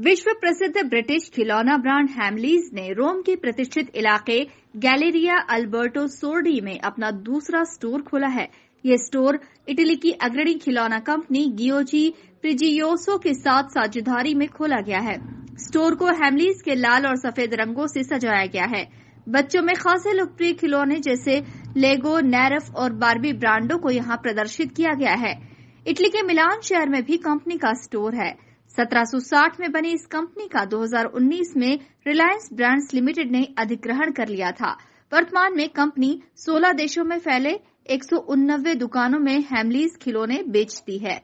विश्व प्रसिद्ध ब्रिटिश खिलौना ब्रांड हैमलीज ने रोम के प्रतिष्ठित इलाके गैलेरिया अल्बर्टो सोर्डी में अपना दूसरा स्टोर खोला है यह स्टोर इटली की अग्रणी खिलौना कंपनी गियोजी प्रिजियोसो के साथ साझेदारी में खोला गया है स्टोर को हैमलीज के लाल और सफेद रंगों से सजाया गया है बच्चों में खासे लोकप्रिय खिलौने जैसे लेगो नैरफ और बारबी ब्रांडों को यहाँ प्रदर्शित किया गया है इटली के मिलान शहर में भी कंपनी का स्टोर है 1760 में बनी इस कंपनी का 2019 में रिलायंस ब्रांड्स लिमिटेड ने अधिग्रहण कर लिया था वर्तमान में कंपनी 16 देशों में फैले एक दुकानों में हैमलीज खिलौने बेचती है